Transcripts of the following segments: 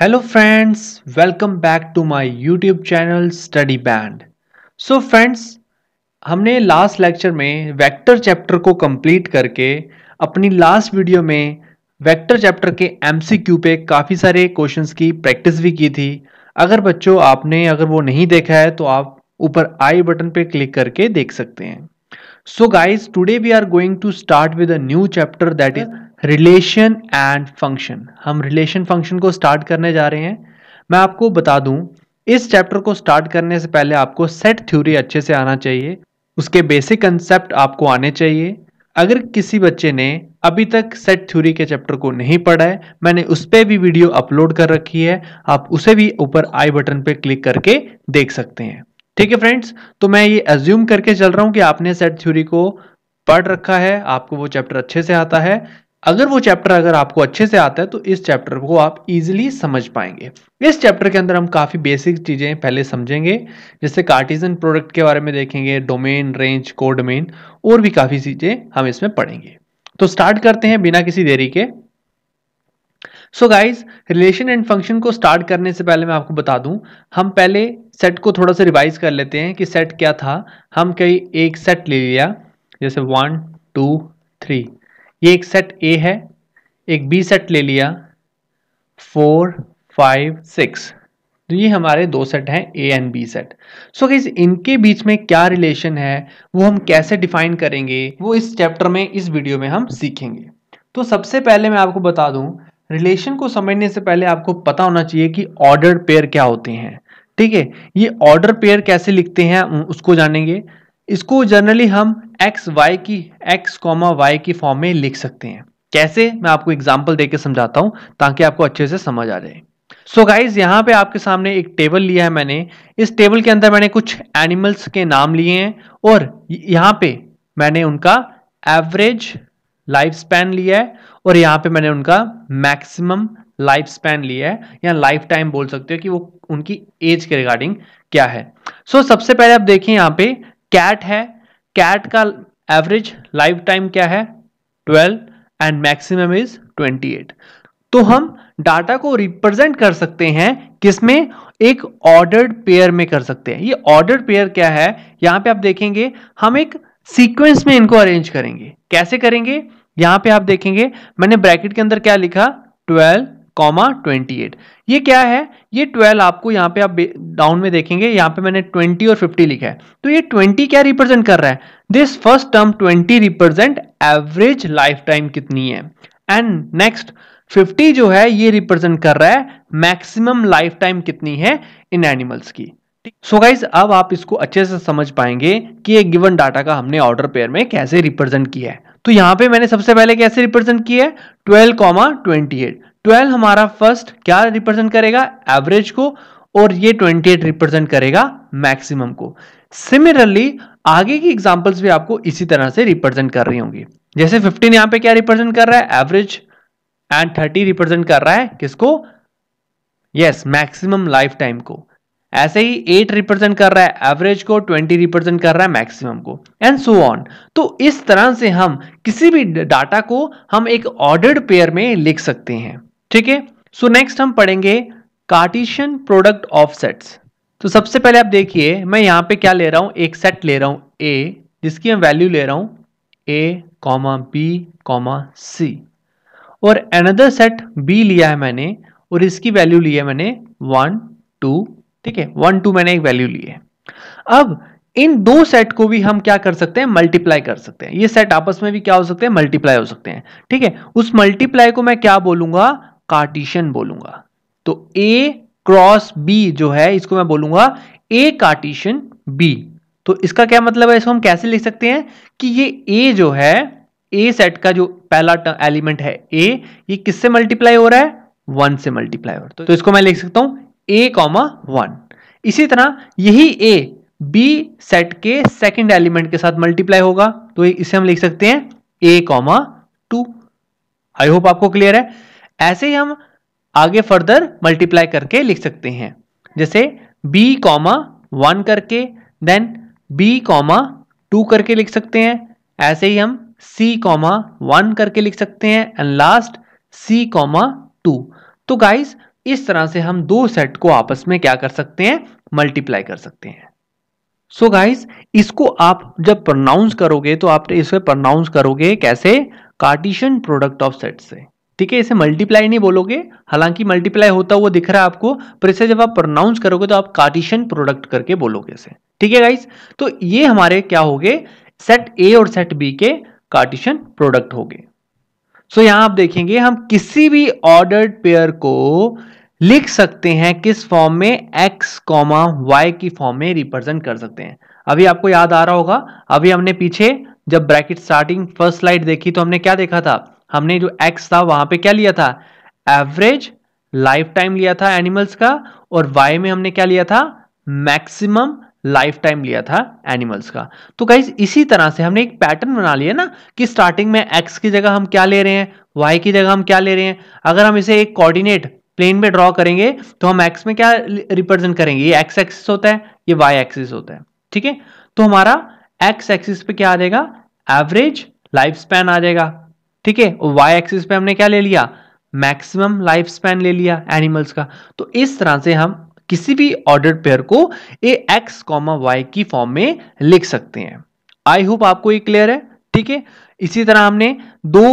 hello friends welcome back to my YouTube channel study band so friends हमने last lecture में vector chapter को complete करके अपनी last video में vector chapter के एमसीक्यू पे काफ़ी सारे क्वेश्चंस की प्रैक्टिस भी की थी अगर बच्चों आपने अगर वो नहीं देखा है तो आप ऊपर आई बटन पे क्लिक करके देख सकते हैं so guys today we are going to start with a new chapter that is relation and function हम रिलेशन फंक्शन को स्टार्ट करने जा रहे हैं मैं आपको बता दूं इस चैप्टर को स्टार्ट करने से पहले आपको सेट थ्योरी अच्छे से आना चाहिए उसके बेसिक कंसेप्ट आपको आने चाहिए अगर किसी बच्चे ने अभी तक सेट थ्योरी के चैप्टर को नहीं पढ़ा है मैंने उस पर भी वीडियो अपलोड कर रखी है आप उसे भी ऊपर आई बटन पर क्लिक करके देख सकते हैं ठीक है फ्रेंड्स तो मैं ये एज्यूम करके चल रहा हूँ कि आपने सेट थ्योरी को पढ़ रखा है आपको वो चैप्टर अच्छे से आता है अगर वो चैप्टर अगर आपको अच्छे से आता है तो इस चैप्टर को आप इजीली समझ पाएंगे इस चैप्टर के अंदर हम काफ़ी बेसिक चीज़ें पहले समझेंगे जैसे कार्टिजन प्रोडक्ट के बारे में देखेंगे डोमेन रेंज कोडोमेन और भी काफ़ी चीज़ें हम इसमें पढ़ेंगे तो स्टार्ट करते हैं बिना किसी देरी के so guys relation and function को स्टार्ट करने से पहले मैं आपको बता दूं हम पहले सेट को थोड़ा सा रिवाइज कर लेते हैं कि सेट क्या था हम कई एक सेट ले लिया जैसे वन टू थ्री ये एक सेट ए है एक बी सेट ले लिया फोर फाइव सिक्स तो ये हमारे दो सेट हैं A and B set so guys इनके बीच में क्या रिलेशन है वो हम कैसे डिफाइन करेंगे वो इस चैप्टर में इस वीडियो में हम सीखेंगे तो सबसे पहले मैं आपको बता दूं रिलेशन को समझने से पहले आपको पता होना चाहिए कि ऑर्डर पेयर क्या होते हैं ठीक है ये ऑर्डर पेयर कैसे लिखते हैं उसको जानेंगे इसको जनरली हम एक्स वाई की एक्स कॉमा वाई की फॉर्म में लिख सकते हैं कैसे मैं आपको एग्जाम्पल देकर समझाता हूँ ताकि आपको अच्छे से समझ आ जाए सो so गाइज यहाँ पे आपके सामने एक टेबल लिया है मैंने इस टेबल के अंदर मैंने कुछ एनिमल्स के नाम लिए हैं और यहाँ पे मैंने उनका एवरेज लाइफ स्पैन लिया है और यहाँ पे मैंने उनका मैक्सिमम लाइफ स्पैन लिया है या लाइफ टाइम बोल सकते हो कि वो उनकी एज के रिगार्डिंग क्या है सो so, सबसे पहले आप देखिए यहाँ पे कैट है कैट का एवरेज लाइफ टाइम क्या है 12 एंड मैक्सिमम इज 28 तो हम डाटा को रिप्रेजेंट कर सकते हैं किसमें एक ऑर्डर्ड पेयर में कर सकते हैं ये ऑर्डर्ड पेयर क्या है यहां पे आप देखेंगे हम एक सीक्वेंस में इनको अरेंज करेंगे कैसे करेंगे यहां पे आप देखेंगे मैंने ब्रैकेट के अंदर क्या लिखा ट्वेल्व कॉमा ट्वेंटी एट ये क्या है ये ट्वेल्व आपको यहाँ पे आप डाउन में देखेंगे यहाँ पे मैंने ट्वेंटी और फिफ्टी लिखा है तो ये ट्वेंटी क्या रिप्रेजेंट कर रहा है this first term twenty represent average lifetime कितनी है एंड नेक्स्ट फिफ्टी जो है ये रिप्रेजेंट कर रहा है मैक्सिमम लाइफ टाइम कितनी है इन एनिमल्स की सो so गाइज अब आप इसको अच्छे से समझ पाएंगे कि एक गिवन डाटा का हमने ऑर्डर पेयर में कैसे रिप्रेजेंट किया है तो यहाँ पे मैंने सबसे पहले कैसे रिप्रेजेंट किया है twelve comma twenty eight twelve हमारा फर्स्ट क्या रिप्रेजेंट करेगा एवरेज को और ये ट्वेंटी एट रिप्रेजेंट करेगा मैक्सिमम को सिमिलरली आगे की एग्जाम्पल्स भी आपको इसी तरह से रिप्रेजेंट कर रही होंगी जैसे फिफ्टीन यहां पे क्या रिप्रेजेंट कर रहा है एवरेज एंड थर्टी रिप्रेजेंट कर रहा है किसको यस मैक्सिमम लाइफ टाइम को ऐसे ही एट रिप्रेजेंट कर रहा है एवरेज को ट्वेंटी रिप्रेजेंट कर रहा है मैक्सिमम को एंड सो ऑन तो इस तरह से हम किसी भी डाटा को हम एक ऑर्डर्ड पेयर में लिख सकते हैं ठीक है सो नेक्स्ट हम पढ़ेंगे कार्टिशियन प्रोडक्ट ऑफ सेट्स तो सबसे पहले आप देखिए मैं यहां पे क्या ले रहा हूं एक सेट ले रहा हूं ए जिसकी मैं वैल्यू ले रहा हूं A comma B comma C और अनदर सेट बी लिया है मैंने और इसकी वैल्यू ली है मैंने वन टू ठीक है वन टू मैंने एक वैल्यू ली है अब इन दो सेट को भी हम क्या कर सकते हैं मल्टीप्लाई कर सकते हैं ये सेट आपस में भी क्या हो सकते हैं मल्टीप्लाई हो सकते हैं ठीक है उस मल्टीप्लाई को मैं क्या बोलूंगा कार्टिशन बोलूंगा तो ए क्रॉस बी जो है इसको मैं बोलूंगा ए कार्टिशन बी तो इसका क्या मतलब है इसको हम कैसे लिख सकते हैं कि ये ए जो है ए सेट का जो पहला एलिमेंट है ए ये किससे मल्टीप्लाई हो रहा है वन से मल्टीप्लाई हो रहा है तो इसको मैं लिख सकता हूं ए कॉमा वन इसी तरह यही ए बी सेट के सेकंड एलिमेंट के साथ मल्टीप्लाई होगा तो इसे हम लिख सकते हैं A comma two I hope आपको क्लियर है ऐसे ही हम आगे फर्दर मल्टीप्लाई करके लिख सकते हैं जैसे b कॉमा वन करके देन b कॉमा टू करके लिख सकते हैं ऐसे ही हम c कॉमा वन करके लिख सकते हैं and last c comma two तो गाइज इस तरह से हम दो सेट को आपस में क्या कर सकते हैं मल्टीप्लाई कर सकते हैं सो so गाइज इसको आप जब प्रोनाउंस करोगे तो आप इसे प्रोनाउंस करोगे कैसे कार्टिशन प्रोडक्ट ऑफ सेट से ठीक है इसे मल्टीप्लाई नहीं बोलोगे हालांकि मल्टीप्लाई होता हुआ दिख रहा है आपको पर इसे जब आप प्रोनाउंस करोगे तो आप कार्टिशन प्रोडक्ट करके बोलोगे इसे ठीक है गाइस तो ये हमारे क्या हो गए सेट ए और सेट बी के कार्टिशन प्रोडक्ट हो गए सो यहां आप देखेंगे हम किसी भी ऑर्डर्ड पेयर को लिख सकते हैं किस फॉर्म में एक्स कॉमा वाई की फॉर्म में रिप्रेजेंट कर सकते हैं अभी आपको याद आ रहा होगा अभी हमने पीछे जब ब्रैकेट स्टार्टिंग फर्स्ट स्लाइड देखी तो हमने क्या देखा था हमने जो एक्स था वहां पे क्या लिया था एवरेज लाइफ टाइम लिया था एनिमल्स का और वाई में हमने क्या लिया था मैक्सिमम लाइफ टाइम लिया था एनिमल्स का तो गाइज इसी तरह से हमने एक पैटर्न बना लिया ना कि स्टार्टिंग में एक्स की जगह हम क्या ले रहे हैं वाई की जगह हम क्या ले रहे हैं अगर हम इसे एक कोऑर्डिनेट प्लेन में ड्रॉ करेंगे तो हम एक्स में क्या रिप्रेजेंट करेंगे ये एक्स एक्सिस होता है ये वाई एक्सिस होता है ठीक है तो हमारा एक्स एक्सिस पे क्या आ जाएगा एवरेज लाइफ स्पैन आ जाएगा ठीक है वाई एक्सिस पे हमने क्या ले लिया मैक्सिमम लाइफ स्पैन ले लिया एनिमल्स का तो इस तरह से हम किसी भी ऑर्डर पेयर को ए एक्स कॉमा वाई की फॉर्म में लिख सकते हैं आई होप आपको ये क्लियर है ठीक है इसी तरह हमने दो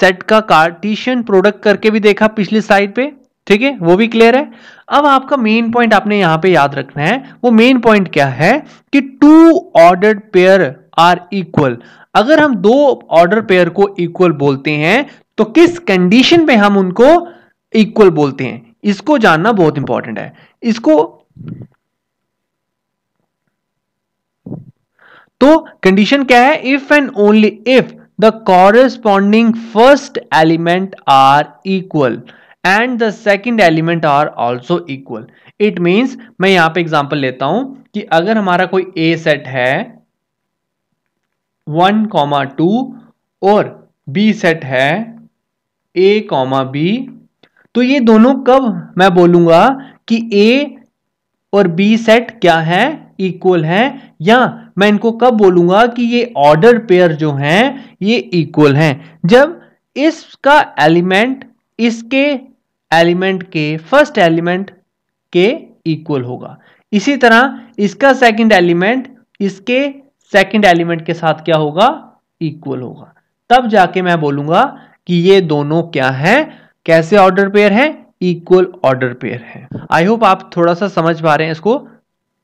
सेट का कार्टिशियन प्रोडक्ट करके भी देखा पिछली साइड पे ठीक है वो भी क्लियर है अब आपका मेन पॉइंट आपने यहां पे याद रखना है वो मेन पॉइंट क्या है कि two ordered pair are equal अगर हम दो ऑर्डर पेयर को इक्वल बोलते हैं तो किस कंडीशन पे हम उनको इक्वल बोलते हैं इसको जानना बहुत इंपॉर्टेंट है इसको तो कंडीशन क्या है if and only if the corresponding first element are equal and the second element are also equal it means मैं यहां पे एग्जाम्पल लेता हूं कि अगर हमारा कोई ए सेट है वन कॉमा टू और बी सेट है ए कॉमा बी तो ये दोनों कब मैं बोलूंगा कि ए और बी सेट क्या है इक्वल है या मैं इनको कब बोलूंगा कि ये ऑर्डर पेयर जो हैं ये इक्वल हैं जब इसका एलिमेंट इसके एलिमेंट के फर्स्ट एलिमेंट के इक्वल होगा इसी तरह इसका सेकंड एलिमेंट इसके सेकंड एलिमेंट के साथ क्या होगा इक्वल होगा तब जाके मैं बोलूंगा कि ये दोनों क्या है कैसे ऑर्डर पेयर है इक्वल ऑर्डर पेयर है आई होप आप थोड़ा सा समझ पा रहे हैं इसको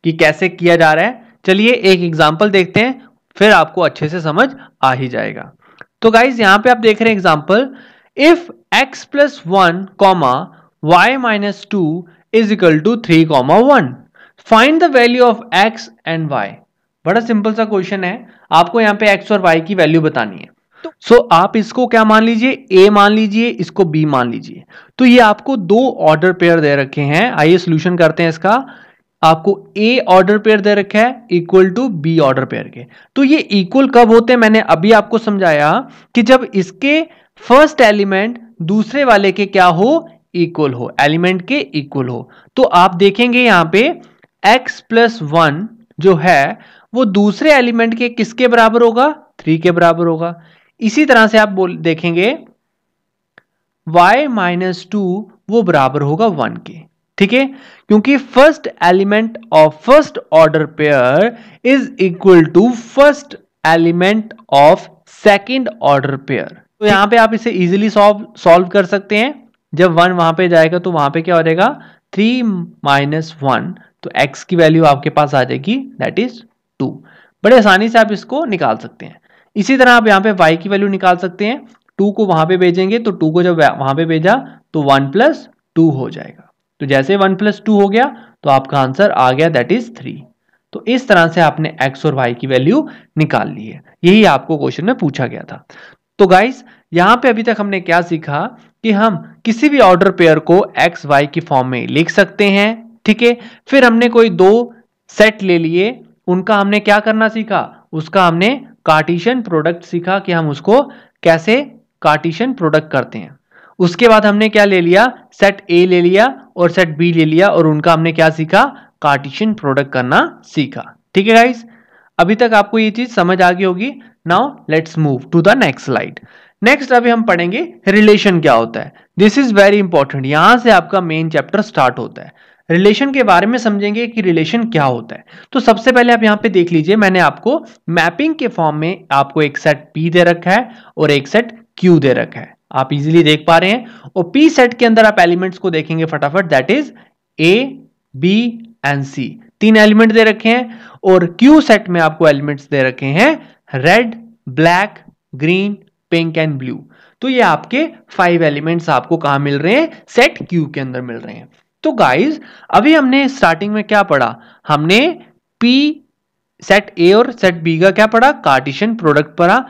कि कैसे किया जा रहा है चलिए एक एग्जाम्पल देखते हैं फिर आपको अच्छे से समझ आ ही जाएगा तो गाइज यहां पे आप देख रहे हैं example if x plus one comma y minus two is equal to three comma one find the value of x and y बड़ा सिंपल सा क्वेश्चन है आपको यहाँ पे एक्स और वाई की वैल्यू बतानी है सो तो- so, आप इसको क्या मान लीजिए ए मान लीजिए इसको बी मान लीजिए तो ये आपको दो ऑर्डर पेयर दे रखे हैं आइए सोल्यूशन करते हैं इसका आपको ए ऑर्डर पेयर दे रखा है equal to B order pair के तो ये इक्वल कब होते हैं मैंने अभी आपको समझाया कि जब इसके फर्स्ट एलिमेंट दूसरे वाले के क्या हो इक्वल हो एलिमेंट के इक्वल हो तो आप देखेंगे यहां पे x प्लस वन जो है वो दूसरे एलिमेंट के किसके बराबर होगा थ्री के बराबर होगा इसी तरह से आप बोल देखेंगे y माइनस टू वो बराबर होगा वन के ठीक है क्योंकि first element of first order pair is equal to first element of second order pair तो यहां पे आप इसे इजिली सॉल्व सॉल्व कर सकते हैं जब वन वहां पे जाएगा तो वहां पे क्या हो जाएगा थ्री माइनस वन तो एक्स की वैल्यू आपके पास आ जाएगी दैट इज टू बड़े आसानी से आप इसको निकाल सकते हैं इसी तरह आप यहाँ पे वाई की वैल्यू निकाल सकते हैं टू को वहां पे भेजेंगे तो टू को जब वहां पे भेजा तो वन प्लस टू हो जाएगा तो जैसे वन प्लस टू हो गया तो आपका आंसर आ गया दैट इज थ्री तो इस तरह से आपने एक्स और वाई की वैल्यू निकाल ली है यही आपको क्वेश्चन में पूछा गया था तो गाइस यहाँ पे अभी तक हमने क्या सीखा कि हम किसी भी ऑर्डर पेयर को एक्स वाई की फॉर्म में लिख सकते हैं ठीक है फिर हमने कोई दो सेट ले लिए उनका हमने क्या करना सीखा उसका हमने कार्टिशन प्रोडक्ट सीखा कि हम उसको कैसे कार्टिशन प्रोडक्ट करते हैं उसके बाद हमने क्या ले लिया सेट ए ले लिया और सेट बी ले लिया और उनका हमने क्या सीखा कार्टिशन प्रोडक्ट करना सीखा ठीक है गाइस अभी तक आपको ये चीज समझ आ गई होगी now let's move to the next slide next अभी हम पढ़ेंगे रिलेशन क्या होता है दिस इज वेरी इंपॉर्टेंट यहां से आपका मेन चैप्टर स्टार्ट होता है रिलेशन के बारे में समझेंगे कि रिलेशन क्या होता है तो सबसे पहले आप यहाँ पे देख लीजिए मैंने आपको मैपिंग के फॉर्म में आपको एक सेट पी दे रखा है और एक सेट क्यू दे रखा है आप इजिली देख पा रहे हैं और पी सेट के अंदर आप एलिमेंट्स को देखेंगे फटाफट that is A B and C तीन एलिमेंट दे रखे हैं और क्यू सेट में आपको एलिमेंट्स दे रखे हैं red black green pink and blue तो ये आपके फाइव एलिमेंट्स आपको कहा मिल रहे हैं सेट क्यू के अंदर मिल रहे हैं तो गाइज अभी हमने स्टार्टिंग में क्या पढ़ा हमने पी सेट ए और सेट बी का क्या पढ़ा कार्टिशन प्रोडक्ट पढ़ा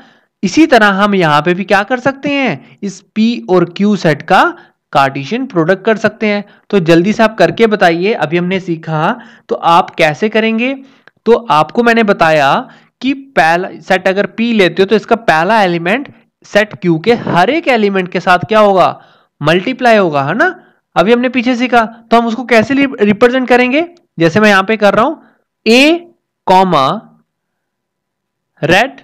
इसी तरह हम यहां पे भी क्या कर सकते हैं इस पी और क्यू सेट का कार्टिशन प्रोडक्ट कर सकते हैं तो जल्दी से आप करके बताइए अभी हमने सीखा तो आप कैसे करेंगे तो आपको मैंने बताया कि पहला सेट अगर पी लेते हो तो इसका पहला एलिमेंट सेट क्यू के हर एक एलिमेंट के साथ क्या होगा मल्टीप्लाई होगा है ना अभी हमने पीछे सीखा तो हम उसको कैसे रिप्रेजेंट करेंगे जैसे मैं यहां पे कर रहा हूं ए कॉमा रेड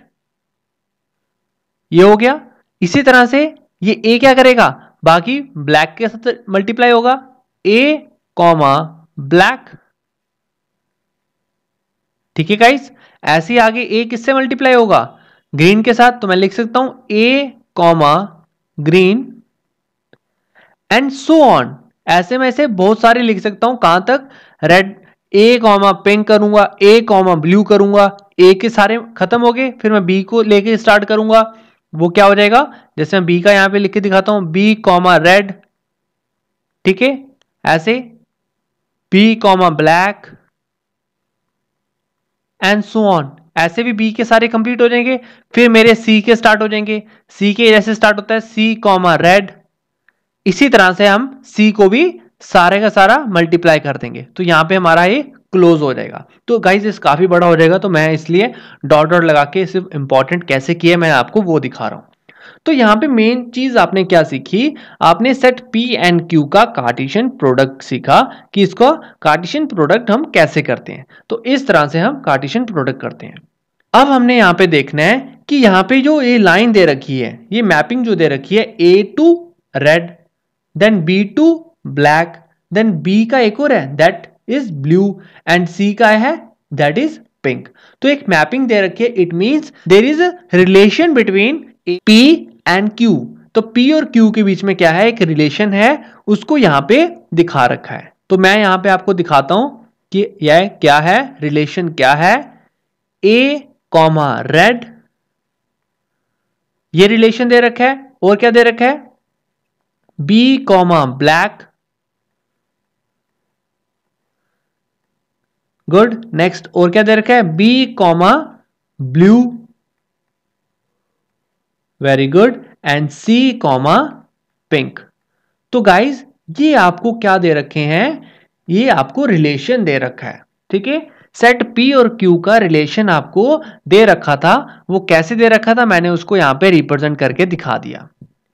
ये हो गया इसी तरह से ये ए क्या करेगा बाकी ब्लैक के साथ मल्टीप्लाई होगा ए कॉमा ब्लैक ठीक है गाइस ऐसे आगे ए किससे मल्टीप्लाई होगा ग्रीन के साथ तो मैं लिख सकता हूं A comma green and so on ऐसे में ऐसे बहुत सारे लिख सकता हूं कहां तक रेड ए कॉमा पिंक करूंगा ए कॉमा ब्लू करूंगा ए के सारे खत्म हो गए फिर मैं बी को लेके स्टार्ट करूंगा वो क्या हो जाएगा जैसे मैं बी का यहां पे लिख के दिखाता हूं बी कॉमा रेड ठीक है ऐसे B comma black and so on ऐसे भी बी के सारे कंप्लीट हो जाएंगे फिर मेरे सी के स्टार्ट हो जाएंगे सी के जैसे स्टार्ट होता है सी कॉमा रेड इसी तरह से हम सी को भी सारे का सारा मल्टीप्लाई कर देंगे तो यहाँ पे हमारा ये क्लोज हो जाएगा तो गाइज इस काफ़ी बड़ा हो जाएगा तो मैं इसलिए डॉट डॉट लगा के सिर्फ इंपॉर्टेंट कैसे किया मैं आपको वो दिखा रहा हूँ तो यहाँ पे मेन चीज आपने क्या सीखी आपने सेट पी एंड क्यू का कार्टिशन प्रोडक्ट सीखा कि इसको कार्टिशन प्रोडक्ट हम कैसे करते हैं तो इस तरह से हम कार्टिशन प्रोडक्ट करते हैं अब हमने यहाँ पे देखना है कि यहाँ पे जो ये लाइन दे रखी है ये मैपिंग जो दे रखी है A to red then B to black then B का एक और है that is blue and C का है दैट इज पिंक तो एक मैपिंग दे रखी है it means there is a relation between P and Q तो P और Q के बीच में क्या है एक रिलेशन है उसको यहां पे दिखा रखा है तो मैं यहां पे आपको दिखाता हूं कि यह क्या है रिलेशन क्या है A कॉमा रेड ये रिलेशन दे रखा है और क्या दे रखा है B comma black good next और क्या दे रखा है B comma blue very good and C comma pink तो गाइज ये आपको क्या दे रखे हैं ये आपको रिलेशन दे रखा है ठीक है सेट पी और क्यू का रिलेशन आपको दे रखा था वो कैसे दे रखा था मैंने उसको यहां पे रिप्रेजेंट करके दिखा दिया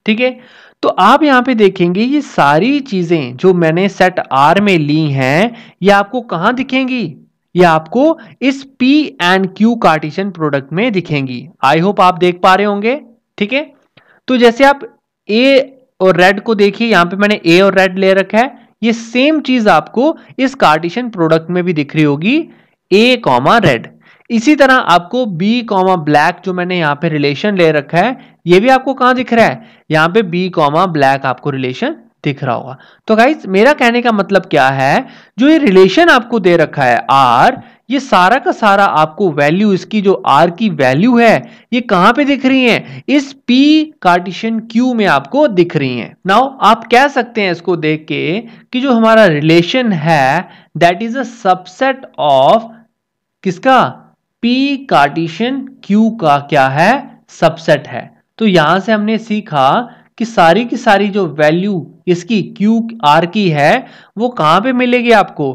ठीक है तो आप यहाँ पे देखेंगे ये सारी चीज़ें जो मैंने सेट आर में ली हैं ये आपको कहाँ दिखेंगी ये आपको इस P and Q Cartesian product में दिखेंगी आई होप आप देख पा रहे होंगे ठीक है तो जैसे आप ए और रेड को देखिए यहां पे मैंने ए और रेड ले रखा है ये सेम चीज आपको इस कार्टिशन प्रोडक्ट में भी दिख रही होगी ए कॉमा रेड इसी तरह आपको बी कॉमा ब्लैक जो मैंने यहाँ पे रिलेशन ले रखा है ये भी आपको कहाँ दिख रहा है यहाँ पे बी कॉमा ब्लैक आपको रिलेशन दिख रहा होगा तो गाइज मेरा कहने का मतलब क्या है जो ये रिलेशन आपको दे रखा है आर ये सारा का सारा आपको वैल्यू इसकी जो आर की वैल्यू है ये कहाँ पे दिख रही है इस पी कार्टिशन क्यू में आपको दिख रही है नाउ आप कह सकते हैं इसको देख के कि जो हमारा रिलेशन है that is a subset of किसका P कार्टिशन Q का क्या है सबसेट है तो यहां से हमने सीखा कि सारी की सारी जो वैल्यू इसकी Q R की है वो कहां पे मिलेगी आपको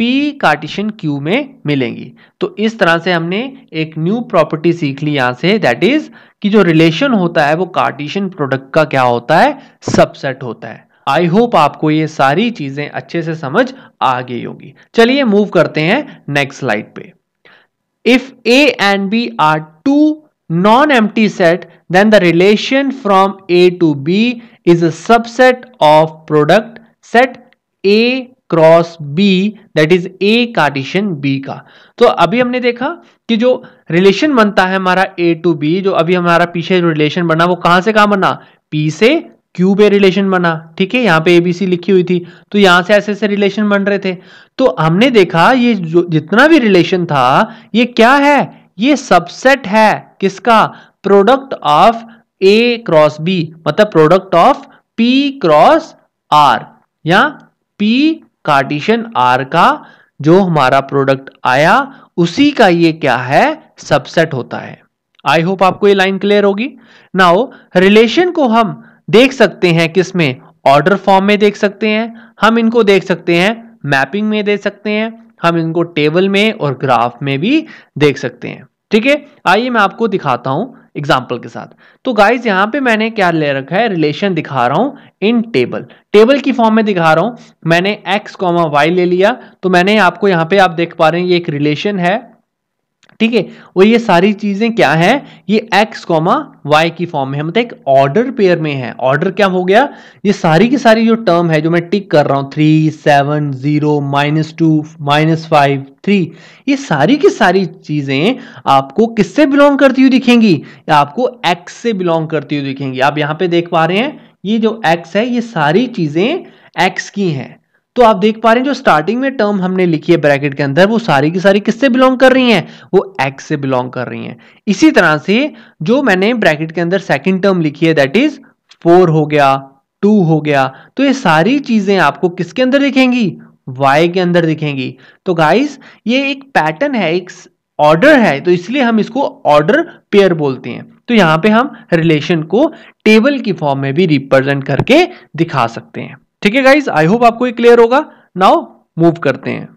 P कार्टिशन Q में मिलेंगी तो इस तरह से हमने एक न्यू प्रॉपर्टी सीख ली यहां से दैट इज कि जो रिलेशन होता है वो कार्टिशन प्रोडक्ट का क्या होता है सबसेट होता है आई होप आपको ये सारी चीजें अच्छे से समझ आ गई होगी चलिए मूव करते हैं नेक्स्ट स्लाइड पे If A and B are two non-empty set, then the relation from A to B is a subset of product set A cross B that is A cartesian B का तो अभी हमने देखा कि जो relation बनता है हमारा ए टू बी जो अभी हमारा पीछे जो रिलेशन बना वो कहां से कहां बना पी से क्यू पे रिलेशन बना ठीक है यहाँ पे एबीसी लिखी हुई थी तो यहाँ से ऐसे ऐसे रिलेशन बन रहे थे तो हमने देखा ये जो जितना भी रिलेशन था ये क्या है ये सबसेट है किसका product of A cross B मतलब product of P cross R या पी कार्टिशन आर का जो हमारा प्रोडक्ट आया उसी का ये क्या है सबसेट होता है आई होप आपको ये लाइन क्लियर होगी नाउ रिलेशन को हम देख सकते हैं किस में ऑर्डर फॉर्म में देख सकते हैं हम इनको देख सकते हैं मैपिंग में देख सकते हैं हम इनको टेबल में और ग्राफ में भी देख सकते हैं ठीक है आइए मैं आपको दिखाता हूं एग्जाम्पल के साथ तो गाइज यहां पे मैंने क्या ले रखा है रिलेशन दिखा रहा हूं इन टेबल टेबल की फॉर्म में दिखा रहा हूं मैंने एक्स कॉमा वाई ले लिया तो मैंने आपको यहाँ पे आप देख पा रहे हैं ये एक रिलेशन है ठीक है और ये सारी चीज़ें क्या है ये x, वाई की फॉर्म में है मतलब एक ऑर्डर पेयर में है ऑर्डर क्या हो गया ये सारी की सारी जो टर्म है जो मैं टिक कर रहा हूं three seven zero minus two minus five three ये सारी की सारी चीज़ें आपको किससे बिलोंग करती हुई दिखेंगी आपको x से बिलोंग करती हुई दिखेंगी आप यहां पे देख पा रहे हैं ये जो x है ये सारी चीज़ें x की हैं तो आप देख पा रहे हैं जो स्टार्टिंग में टर्म हमने लिखी है ब्रैकेट के अंदर वो सारी की सारी किससे बिलोंग कर रही हैं वो एक्स से बिलोंग कर रही हैं इसी तरह से जो मैंने ब्रैकेट के अंदर सेकंड टर्म लिखी है दैट इज फोर हो गया टू हो गया तो ये सारी चीजें आपको किसके अंदर दिखेंगी वाई के अंदर दिखेंगी तो गाइस ये एक पैटर्न है एक ऑर्डर है तो इसलिए हम इसको ऑर्डर पेयर बोलते हैं तो यहां पे हम रिलेशन को टेबल की फॉर्म में भी रिप्रेजेंट करके दिखा सकते हैं ठीक है गाइज आई होप आपको ये क्लियर होगा नाउ मूव करते हैं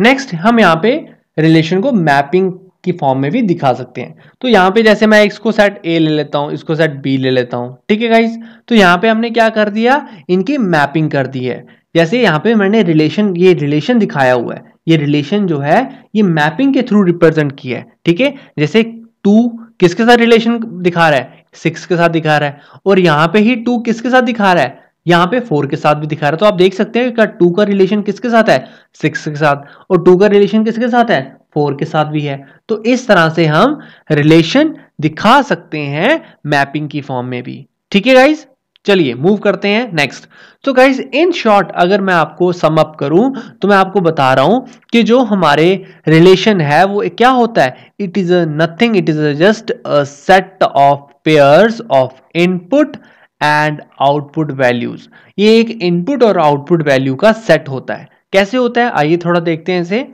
नेक्स्ट हम यहाँ पे रिलेशन को मैपिंग की फॉर्म में भी दिखा सकते हैं तो यहाँ पे जैसे मैं इसको सेट ए ले लेता हूं इसको सेट बी ले लेता हूं ठीक है गाइज तो यहाँ पे हमने क्या कर दिया इनकी मैपिंग कर दी है जैसे यहाँ पे मैंने रिलेशन ये रिलेशन दिखाया हुआ है ये रिलेशन जो है ये मैपिंग के थ्रू रिप्रेजेंट किया है ठीक है जैसे टू किसके साथ रिलेशन दिखा रहा है सिक्स के साथ दिखा रहा है और यहाँ पे ही टू किसके साथ दिखा रहा है यहाँ पे फोर के साथ भी दिखा रहा है तो आप देख सकते हैं टू का रिलेशन किसके साथ है सिक्स के साथ और टू का रिलेशन किसके साथ है फोर के साथ भी है तो इस तरह से हम रिलेशन दिखा सकते हैं मैपिंग की फॉर्म में भी ठीक है गाइज चलिए मूव करते हैं नेक्स्ट तो गाइज इन शॉर्ट अगर मैं आपको सम अप करूं तो मैं आपको बता रहा हूं कि जो हमारे रिलेशन है वो क्या होता है it is a nothing it is a just a set of pairs of input and output values ये एक इनपुट और आउटपुट वैल्यू का सेट होता है कैसे होता है आइए थोड़ा देखते हैं इसे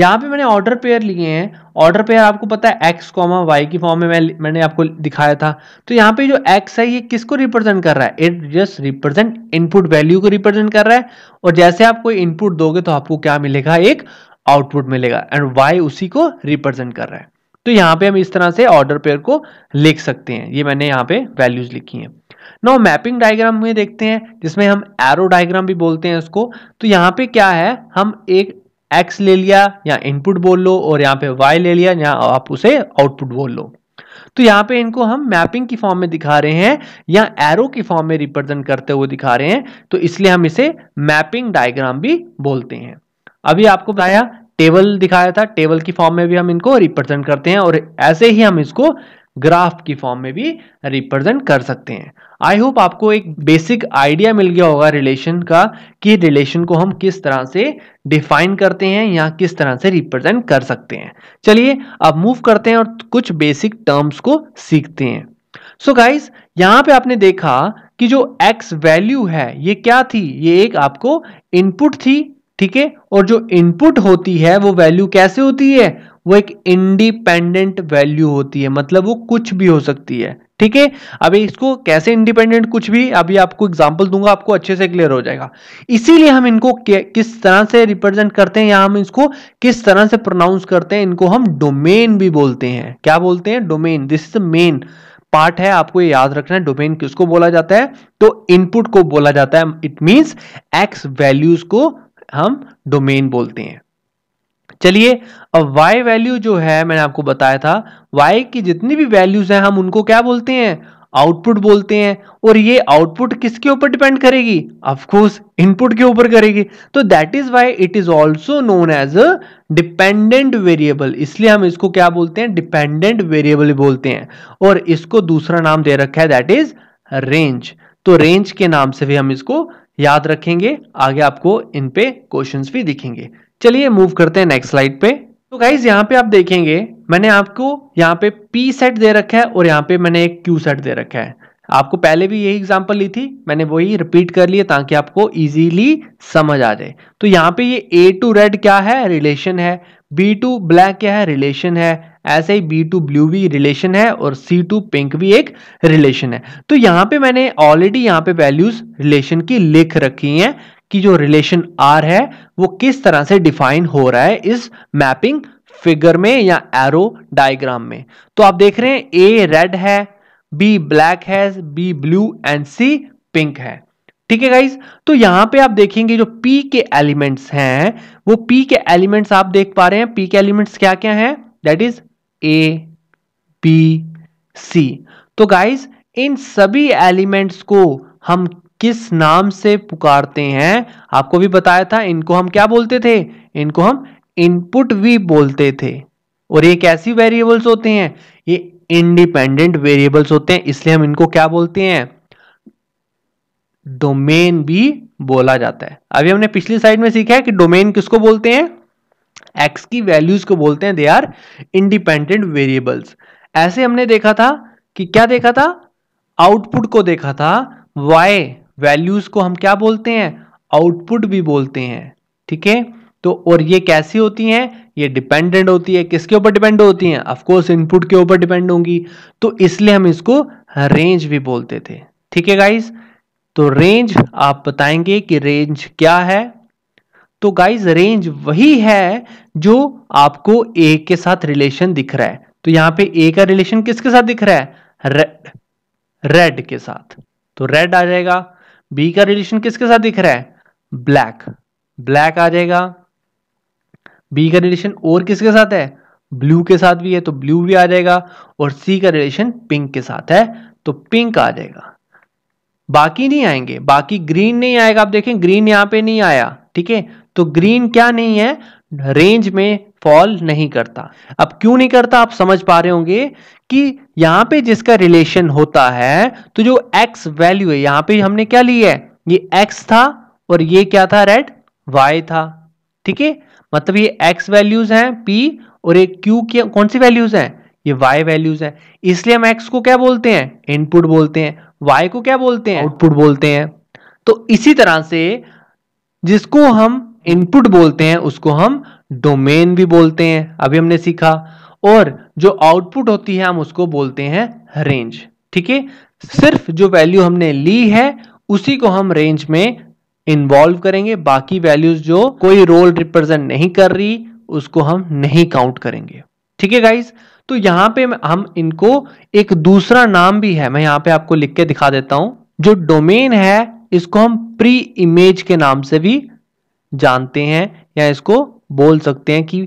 यहाँ पे मैंने ऑर्डर पेयर लिए हैं ऑर्डर पेयर आपको पता है एक्स कॉमा वाई की फॉर्म में मैं मैंने आपको दिखाया था तो यहाँ पे जो एक्स है ये किसको रिप्रेजेंट कर रहा है it just represent input value को रिप्रेजेंट कर रहा है और जैसे आप कोई इनपुट दोगे तो आपको क्या मिलेगा एक आउटपुट मिलेगा एंड वाई उसी को रिप्रेजेंट कर रहा है तो यहाँ पे हम इस तरह से ऑर्डर पेयर को लिख सकते हैं ये मैंने यहाँ पे वैल्यूज लिखी हैं ना मैपिंग डायग्राम में देखते हैं जिसमें हम एरो डायग्राम भी बोलते हैं उसको तो यहाँ पे क्या है हम एक एक्स ले लिया या इनपुट बोल लो और यहाँ पे वाई ले लिया या आप उसे आउटपुट बोल लो तो यहाँ पे इनको हम मैपिंग की फॉर्म में दिखा रहे हैं या एरो की फॉर्म में रिप्रेजेंट करते हुए दिखा रहे हैं तो इसलिए हम इसे मैपिंग डायग्राम भी बोलते हैं अभी आपको बताया टेबल दिखाया था टेबल की फॉर्म में भी हम इनको रिप्रेजेंट करते हैं और ऐसे ही हम इसको ग्राफ की फॉर्म में भी रिप्रेजेंट कर सकते हैं आई होप आपको एक बेसिक आइडिया मिल गया होगा रिलेशन का कि रिलेशन को हम किस तरह से डिफाइन करते हैं या किस तरह से रिप्रेजेंट कर सकते हैं चलिए अब मूव करते हैं और कुछ बेसिक टर्म्स को सीखते हैं सो so गाइस यहां पे आपने देखा कि जो एक्स वैल्यू है ये क्या थी ये एक आपको इनपुट थी ठीक है और जो इनपुट होती है वो वैल्यू कैसे होती है वो एक इंडिपेंडेंट वैल्यू होती है मतलब वो कुछ भी हो सकती है ठीक है अभी इसको कैसे इंडिपेंडेंट कुछ भी अभी आपको एग्जांपल दूंगा आपको अच्छे से क्लियर हो जाएगा इसीलिए हम इनको किस तरह से रिप्रेजेंट करते हैं या हम इसको किस तरह से प्रोनाउंस करते हैं इनको हम डोमेन भी बोलते हैं क्या बोलते हैं domain this is the main part है आपको ये याद रखना है डोमेन किसको बोला जाता है तो इनपुट को बोला जाता है इट मीन्स एक्स वैल्यूज को हम डोमेन बोलते हैं चलिए अब वाई वैल्यू जो है मैंने आपको बताया था वाई की जितनी भी वैल्यूज हैं हम उनको क्या बोलते हैं आउटपुट बोलते हैं और ये आउटपुट किसके ऊपर डिपेंड करेगी ऑफकोर्स इनपुट के ऊपर करेगी तो that is why it is also known as a dependent variable इसलिए हम इसको क्या बोलते हैं डिपेंडेंट वेरिएबल बोलते हैं और इसको दूसरा नाम दे रखा है दैट इज रेंज तो रेंज के नाम से भी हम इसको याद रखेंगे आगे आपको इनपे क्वेश्चन भी दिखेंगे चलिए मूव करते हैं नेक्स्ट स्लाइड पे तो गाइज यहाँ पे आप देखेंगे मैंने आपको यहाँ पे पी सेट दे रखा है और यहाँ पे मैंने एक क्यू सेट दे रखा है आपको पहले भी यही एग्जाम्पल ली थी मैंने वही रिपीट कर लिया ताकि आपको इजीली समझ आ जाए तो यहाँ पे ये ए टू रेड क्या है रिलेशन है बी टू ब्लैक क्या है रिलेशन है ऐसे ही बी टू ब्लू भी रिलेशन है और सी टू पिंक भी एक रिलेशन है तो यहाँ पे मैंने ऑलरेडी यहाँ पे वैल्यूज रिलेशन की लिख रखी हैं कि जो रिलेशन आर है वो किस तरह से डिफाइन हो रहा है इस मैपिंग फिगर में या एरो डायग्राम में तो आप देख रहे हैं ए रेड है बी ब्लैक है B blue and C pink है ठीक है गाइज तो यहां पे आप देखेंगे जो पी के एलिमेंट्स हैं वो पी के एलिमेंट्स आप देख पा रहे हैं पी के एलिमेंट्स क्या क्या हैं that is A B C तो गाइज इन सभी एलिमेंट्स को हम किस नाम से पुकारते हैं आपको भी बताया था इनको हम क्या बोलते थे इनको हम इनपुट भी बोलते थे और ये कैसी वेरिएबल्स होते हैं ये इंडिपेंडेंट वेरिएबल्स होते हैं इसलिए हम इनको क्या बोलते हैं डोमेन भी बोला जाता है अभी हमने पिछली साइड में सीखा है कि डोमेन किसको बोलते हैं एक्स की वैल्यूज को बोलते हैं दे आर इंडिपेंडेंट वेरिएबल्स ऐसे हमने देखा था कि क्या देखा था आउटपुट को देखा था वाई वैल्यूज को हम क्या बोलते हैं आउटपुट भी बोलते हैं ठीक है तो और ये कैसी होती हैं ये डिपेंडेंट होती है किसके ऊपर डिपेंड होती हैं ऑफकोर्स इनपुट के ऊपर डिपेंड होंगी तो इसलिए हम इसको रेंज भी बोलते थे ठीक है गाइज तो रेंज आप बताएंगे कि रेंज क्या है तो गाइज रेंज वही है जो आपको ए के साथ रिलेशन दिख रहा है तो यहां पे ए का रिलेशन किसके साथ दिख रहा है रेड रेड के साथ तो रेड आ जाएगा बी का रिलेशन किसके साथ दिख रहा है ब्लैक ब्लैक आ जाएगा बी का रिलेशन और किसके साथ है ब्लू के साथ भी है तो ब्लू भी आ जाएगा और सी का रिलेशन पिंक के साथ है तो पिंक आ जाएगा बाकी नहीं आएंगे बाकी ग्रीन नहीं आएगा आप देखें ग्रीन यहां पे नहीं आया ठीक है तो ग्रीन क्या नहीं है रेंज में फॉल नहीं करता अब क्यों नहीं करता आप समझ पा रहे होंगे कि यहां पे जिसका रिलेशन होता है तो जो x वैल्यू है यहां पे हमने क्या लिया है ये x था और ये क्या था रेड y था ठीक है मतलब ये x वैल्यूज हैं p और ये q की कौन सी वैल्यूज हैं ये y वैल्यूज हैं इसलिए हम x को क्या बोलते हैं इनपुट बोलते हैं y को क्या बोलते हैं आउटपुट बोलते हैं तो इसी तरह से जिसको हम इनपुट बोलते हैं उसको हम डोमेन भी बोलते हैं अभी हमने सीखा और जो आउटपुट होती है हम उसको बोलते हैं रेंज ठीक है सिर्फ जो वैल्यू हमने ली है उसी को हम रेंज में इन्वॉल्व करेंगे बाकी वैल्यूज जो कोई रोल रिप्रेजेंट नहीं कर रही उसको हम नहीं काउंट करेंगे ठीक है गाइज तो यहां पे हम इनको एक दूसरा नाम भी है मैं यहां पे आपको लिख के दिखा देता हूं जो डोमेन है इसको हम प्री इमेज के नाम से भी जानते हैं या इसको बोल सकते हैं कि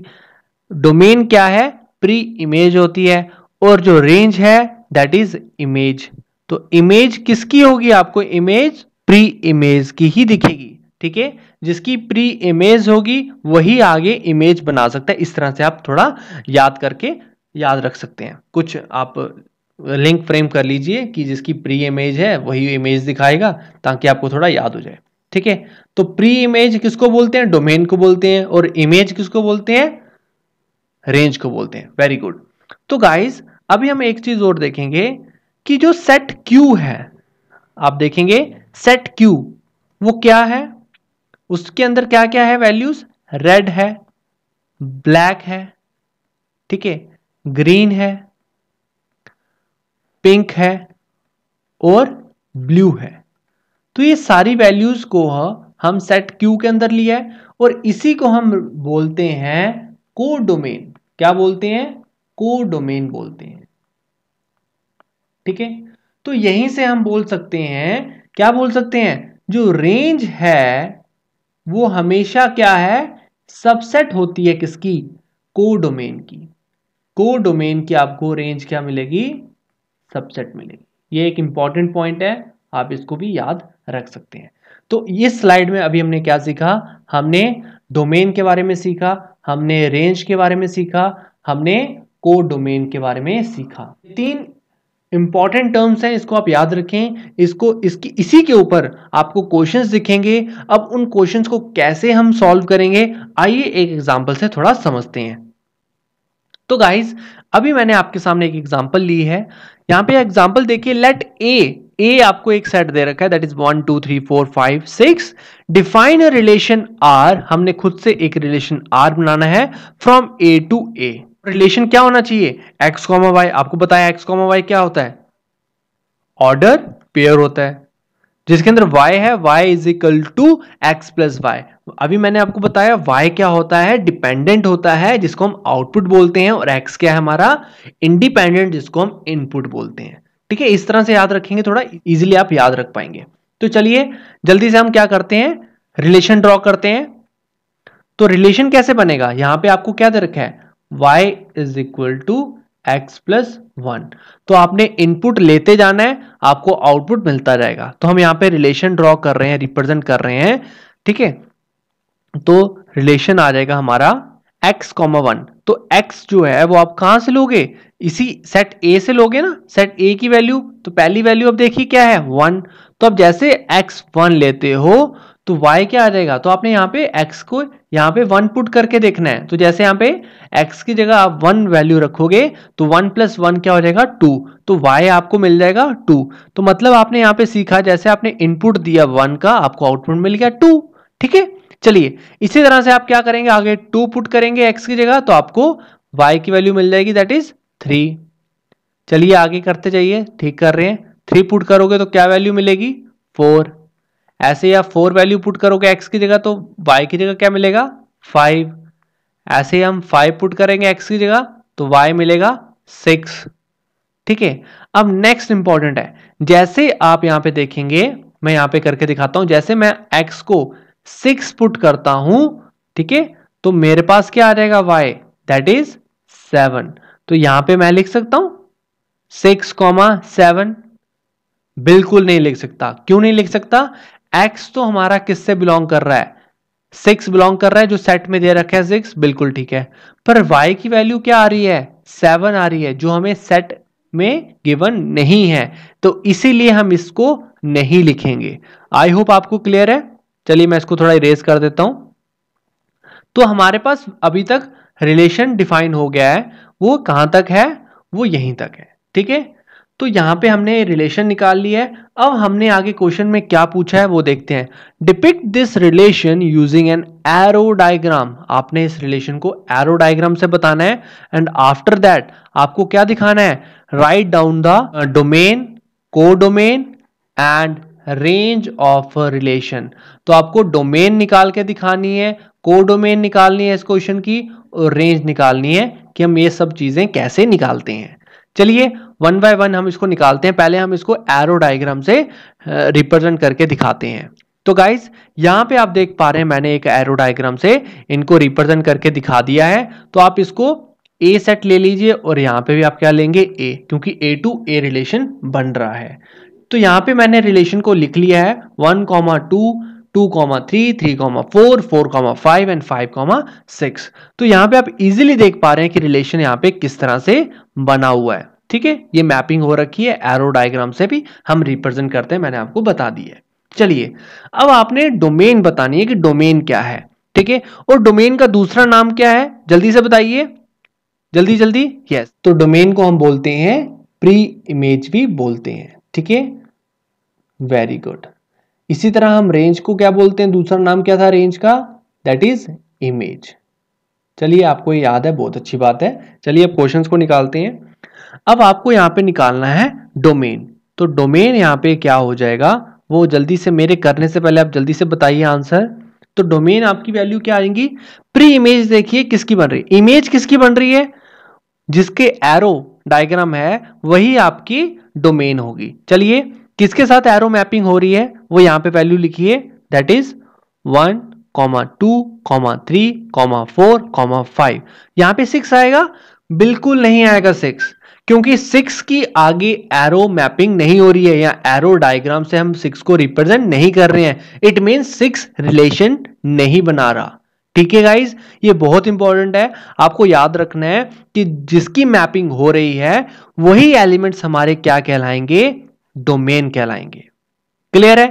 डोमेन क्या है प्री इमेज होती है और जो रेंज है दैट इज इमेज तो इमेज किसकी होगी आपको इमेज प्री इमेज की ही दिखेगी ठीक है जिसकी प्री इमेज होगी वही आगे इमेज बना सकता है इस तरह से आप थोड़ा याद करके याद रख सकते हैं कुछ आप लिंक फ्रेम कर लीजिए कि जिसकी प्री इमेज है वही इमेज दिखाएगा ताकि आपको थोड़ा याद हो जाए ठीक है तो प्री इमेज किसको बोलते हैं डोमेन को बोलते हैं और इमेज किसको बोलते हैं रेंज को बोलते हैं वेरी गुड तो गाइज अभी हम एक चीज और देखेंगे कि जो सेट क्यू है आप देखेंगे सेट क्यू वो क्या है उसके अंदर क्या क्या है वैल्यूज रेड है ब्लैक है ठीक है ग्रीन है पिंक है और ब्लू है तो ये सारी वैल्यूज को हम सेट क्यू के अंदर लिया है और इसी को हम बोलते हैं कोडोमेन क्या बोलते हैं को डोमेन बोलते हैं ठीक है तो यहीं से हम बोल सकते हैं क्या बोल सकते हैं जो रेंज है वो हमेशा क्या है सबसेट होती है किसकी को डोमेन की को डोमेन की आपको रेंज क्या मिलेगी सबसेट मिलेगी ये एक इंपॉर्टेंट पॉइंट है आप इसको भी याद रख सकते हैं तो इस स्लाइड में अभी हमने क्या सीखा हमने डोमेन के बारे में सीखा हमने रेंज के बारे में सीखा हमने को डोमेन के बारे में सीखा तीन इंपॉर्टेंट टर्म्स हैं इसको आप याद रखें इसको इसकी इसी के ऊपर आपको क्वेश्चंस दिखेंगे अब उन क्वेश्चंस को कैसे हम सॉल्व करेंगे आइए एक एग्जांपल से थोड़ा समझते हैं तो गाइस अभी मैंने आपके सामने एक एग्जांपल ली है यहां पे एग्जांपल देखिए लेट ए ए आपको एक सेट दे रखा है that is one two three four five six define a relation R हमने खुद से एक रिलेशन आर बनाना है from A to A relation क्या होना चाहिए एक्स कॉमा वाई आपको बताया एक्स कॉमा वाई क्या होता है ऑर्डर पेयर होता है जिसके अंदर y है y is equal to X plus Y अभी मैंने आपको बताया y क्या होता है डिपेंडेंट होता है जिसको हम आउटपुट बोलते हैं और x क्या है हमारा इंडिपेंडेंट जिसको हम इनपुट बोलते हैं ठीक है इस तरह से याद रखेंगे थोड़ा इजिली आप याद रख पाएंगे तो चलिए जल्दी से हम क्या करते हैं रिलेशन ड्रॉ करते हैं तो रिलेशन कैसे बनेगा यहां पे आपको क्या दे रखा है y is equal to X plus one तो आपने इनपुट लेते जाना है आपको आउटपुट मिलता जाएगा तो हम यहां पे रिलेशन ड्रॉ कर रहे हैं रिप्रेजेंट कर रहे हैं ठीक है तो रिलेशन आ जाएगा हमारा x, वन तो x जो है वो आप कहां से लोगे इसी सेट ए से लोगे ना सेट ए की वैल्यू तो पहली वैल्यू अब देखिए क्या है वन तो अब जैसे एक्स वन लेते हो तो वाई क्या आ जाएगा तो आपने यहाँ पे एक्स को यहाँ पे वन पुट करके देखना है तो जैसे यहाँ पे एक्स की जगह आप वन वैल्यू रखोगे तो वन प्लस वन क्या हो जाएगा टू तो वाई आपको मिल जाएगा टू तो मतलब आपने यहाँ पे सीखा जैसे आपने इनपुट दिया वन का आपको आउटपुट मिल गया टू ठीक है चलिए इसी तरह से आप क्या करेंगे आगे टू पुट करेंगे एक्स की जगह तो आपको वाई की वैल्यू मिल जाएगी दैट इज थ्री चलिए आगे करते जाइए ठीक कर रहे हैं थ्री पुट करोगे तो क्या वैल्यू मिलेगी फोर ऐसे या फोर वैल्यू पुट करोगे एक्स की जगह तो वाई की जगह क्या मिलेगा फाइव ऐसे ही हम फाइव पुट करेंगे एक्स की जगह तो वाई मिलेगा सिक्स ठीक है अब नेक्स्ट इंपॉर्टेंट है जैसे आप यहां पे देखेंगे मैं यहां पे करके दिखाता हूं जैसे मैं एक्स को सिक्स पुट करता हूं ठीक है तो मेरे पास क्या आ जाएगा वाई दैट इज सेवन तो यहां पे मैं लिख सकता हूं सिक्स कॉमा सेवन बिल्कुल नहीं लिख सकता क्यों नहीं लिख सकता एक्स तो हमारा किससे बिलोंग कर रहा है सिक्स बिलोंग कर रहा है जो सेट में दे रखा है सिक्स बिल्कुल ठीक है पर वाई की वैल्यू क्या आ रही है सेवन आ रही है जो हमें सेट में गिवन नहीं है तो इसीलिए हम इसको नहीं लिखेंगे आई होप आपको क्लियर है चलिए मैं इसको थोड़ा इरेज कर देता हूं तो हमारे पास अभी तक रिलेशन डिफाइन हो गया है वो कहाँ तक है वो यहीं तक है ठीक है तो यहाँ पे हमने रिलेशन निकाल ली है अब हमने आगे क्वेश्चन में क्या पूछा है वो देखते हैं depict this relation using an arrow diagram आपने इस रिलेशन को एरो डायग्राम से बताना है एंड आफ्टर दैट आपको क्या दिखाना है राइट डाउन द डोमेन को domain and range of relation तो आपको डोमेन निकाल के दिखानी है को डोमेन निकालनी है इस क्वेश्चन की और रेंज निकालनी है कि हम ये सब चीज़ें कैसे निकालते हैं चलिए वन बाय वन हम इसको निकालते हैं पहले हम इसको एरो डायग्राम से रिप्रेजेंट करके दिखाते हैं तो गाइज यहाँ पे आप देख पा रहे हैं मैंने एक एरो डायग्राम से इनको रिप्रेजेंट करके दिखा दिया है तो आप इसको ए सेट ले लीजिए और यहाँ पे भी आप क्या लेंगे ए क्योंकि ए टू ए रिलेशन बन रहा है तो यहां पे मैंने रिलेशन को लिख लिया है one comma two two comma three three comma four four comma five and five comma six तो यहाँ पे आप इजीली देख पा रहे हैं कि रिलेशन यहाँ पे किस तरह से बना हुआ है ठीक है ये मैपिंग हो रखी है एरो डायग्राम से भी हम रिप्रेजेंट करते हैं मैंने आपको बता दी है चलिए अब आपने डोमेन बतानी है कि डोमेन क्या है ठीक है और डोमेन का दूसरा नाम क्या है जल्दी से बताइए जल्दी जल्दी यस तो डोमेन को हम बोलते हैं प्री इमेज भी बोलते हैं ठीक है वेरी गुड इसी तरह हम रेंज को क्या बोलते हैं दूसरा नाम क्या था रेंज का दैट इज इमेज चलिए आपको ये याद है बहुत अच्छी बात है चलिए अब क्वेश्चंस को निकालते हैं अब आपको यहाँ पे निकालना है डोमेन तो डोमेन यहाँ पे क्या हो जाएगा वो जल्दी से मेरे करने से पहले आप जल्दी से बताइए आंसर तो डोमेन आपकी वैल्यू क्या आएगी प्री इमेज देखिए किसकी बन रही है इमेज किसकी बन रही है जिसके एरो डायग्राम है वही आपकी डोमेन होगी चलिए किसके साथ एरो मैपिंग हो रही है वो यहां पे वैल्यू है that is one comma two comma three comma four comma five यहां पे सिक्स आएगा बिल्कुल नहीं आएगा सिक्स क्योंकि सिक्स की आगे एरो मैपिंग नहीं हो रही है या एरो डायग्राम से हम सिक्स को रिप्रेजेंट नहीं कर रहे हैं इट मीन सिक्स रिलेशन नहीं बना रहा ठीक है गाइज ये बहुत इंपॉर्टेंट है आपको याद रखना है कि जिसकी मैपिंग हो रही है वही एलिमेंट्स हमारे क्या कहलाएंगे डोमेन कहलाएंगे क्लियर है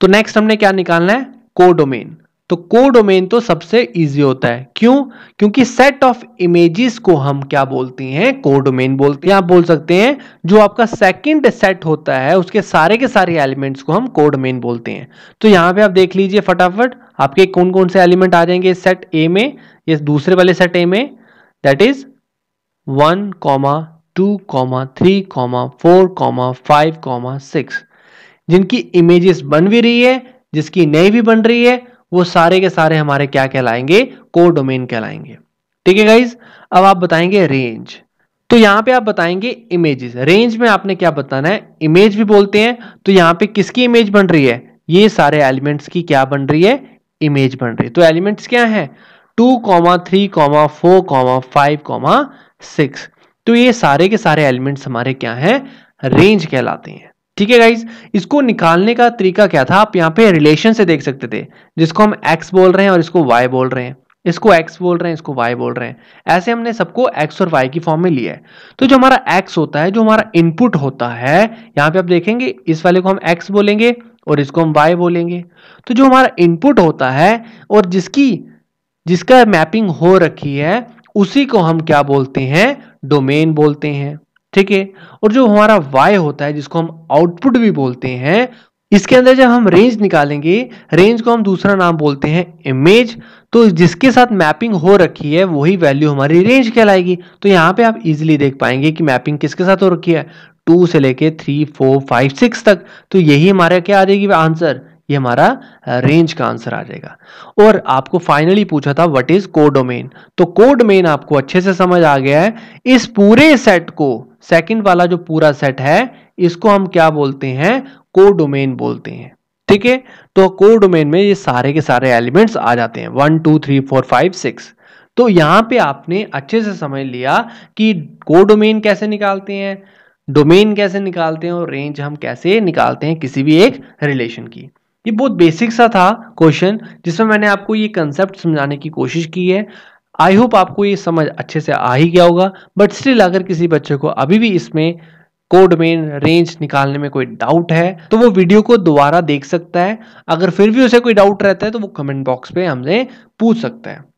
तो नेक्स्ट हमने क्या निकालना है को डोमेन तो को डोमेन तो सबसे इजी होता है क्यों क्योंकि सेट ऑफ इमेजेस को हम क्या बोलते हैं को डोमेन बोलते हैं आप बोल सकते हैं जो आपका सेकंड सेट होता है उसके सारे के सारे एलिमेंट्स को हम को डोमेन बोलते हैं तो यहां पे आप देख लीजिए फटाफट आपके कौन कौन से एलिमेंट आ जाएंगे सेट ए में ये दूसरे वाले सेट ए में that is one comma two comma three comma four comma five comma six जिनकी इमेजेस बन भी रही है जिसकी नई भी बन रही है वो सारे के सारे हमारे क्या कहलाएंगे को डोमेन कहलाएंगे ठीक है गाइज अब आप बताएंगे रेंज तो यहाँ पे आप बताएंगे इमेजेस रेंज में आपने क्या बताना है इमेज भी बोलते हैं तो यहाँ पे किसकी इमेज बन रही है ये सारे एलिमेंट्स की क्या बन रही है इमेज बन रही है तो एलिमेंट्स क्या है two comma three comma four comma five comma six तो ये सारे के सारे एलिमेंट्स हमारे क्या हैं रेंज कहलाते हैं ठीक है गाइज इसको निकालने का तरीका क्या था आप यहाँ पे रिलेशन से देख सकते थे जिसको हम एक्स बोल रहे हैं और इसको वाई बोल रहे हैं इसको एक्स बोल रहे हैं इसको वाई बोल रहे हैं ऐसे हमने सबको एक्स और वाई की फॉर्म में लिया है तो जो हमारा एक्स होता है जो हमारा इनपुट होता है यहाँ पे आप देखेंगे इस वाले को हम एक्स बोलेंगे और इसको हम वाई बोलेंगे तो जो हमारा इनपुट होता है और जिसकी जिसका मैपिंग हो रखी है उसी को हम क्या बोलते हैं डोमेन बोलते हैं ठीक है और जो हमारा वाई होता है जिसको हम आउटपुट भी बोलते हैं इसके अंदर जब हम रेंज निकालेंगे रेंज को हम दूसरा नाम बोलते हैं इमेज तो जिसके साथ मैपिंग हो रखी है वही वैल्यू हमारी रेंज कहलाएगी तो यहाँ पे आप इजीली देख पाएंगे कि मैपिंग किसके साथ हो रखी है टू से लेके थ्री फोर फाइव सिक्स तक तो यही हमारा क्या आ जाएगी आंसर ये हमारा रेंज का आंसर आ जाएगा और आपको फाइनली पूछा था व्हाट इज कोडोमेन तो कोडोमेन आपको अच्छे से समझ आ गया है इस पूरे सेट को सेकंड वाला जो पूरा सेट है इसको हम क्या बोलते हैं कोडोमेन बोलते हैं ठीक है तो कोडोमेन में ये सारे के सारे एलिमेंट्स आ जाते हैं one two three four five six तो यहां पे आपने अच्छे से समझ लिया कि कोडोमेन कैसे निकालते हैं डोमेन कैसे निकालते हैं और रेंज हम कैसे निकालते हैं किसी भी एक रिलेशन की ये बहुत बेसिक सा था क्वेश्चन जिसमें मैंने आपको ये कंसेप्ट समझाने की कोशिश की है आई होप आपको ये समझ अच्छे से आ ही गया होगा बट स्टिल अगर किसी बच्चे को अभी भी इसमें कोड में रेंज निकालने में कोई डाउट है तो वो वीडियो को दोबारा देख सकता है अगर फिर भी उसे कोई डाउट रहता है तो वो कमेंट बॉक्स पे हमसे पूछ सकता है